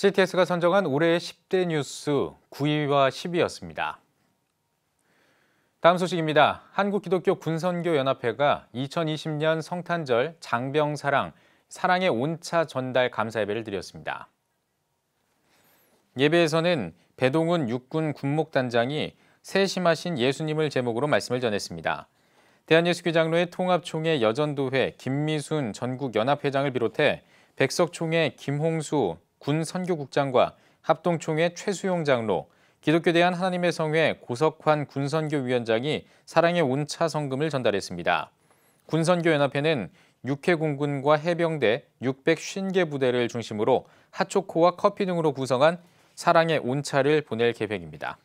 CTS가 선정한 올해의 10대 뉴스 9위와 10위였습니다. 다음 소식입니다. 한국기독교 군선교연합회가 2020년 성탄절 장병사랑 사랑의 온차 전달 감사 예배를 드렸습니다. 예배에서는 배동훈 육군 군목단장이 세심하신 예수님을 제목으로 말씀을 전했습니다. 대한예수교장로회 통합총회 여전도회 김미순 전국연합회장을 비롯해 백석총회 김홍수 군 선교국장과 합동총회 최수용 장로, 기독교 대한 하나님의 성회 고석환 군선교위원장이 사랑의 온차 성금을 전달했습니다. 군선교연합회는 육해공군과 해병대 650개 부대를 중심으로 핫초코와 커피 등으로 구성한 사랑의 온차를 보낼 계획입니다.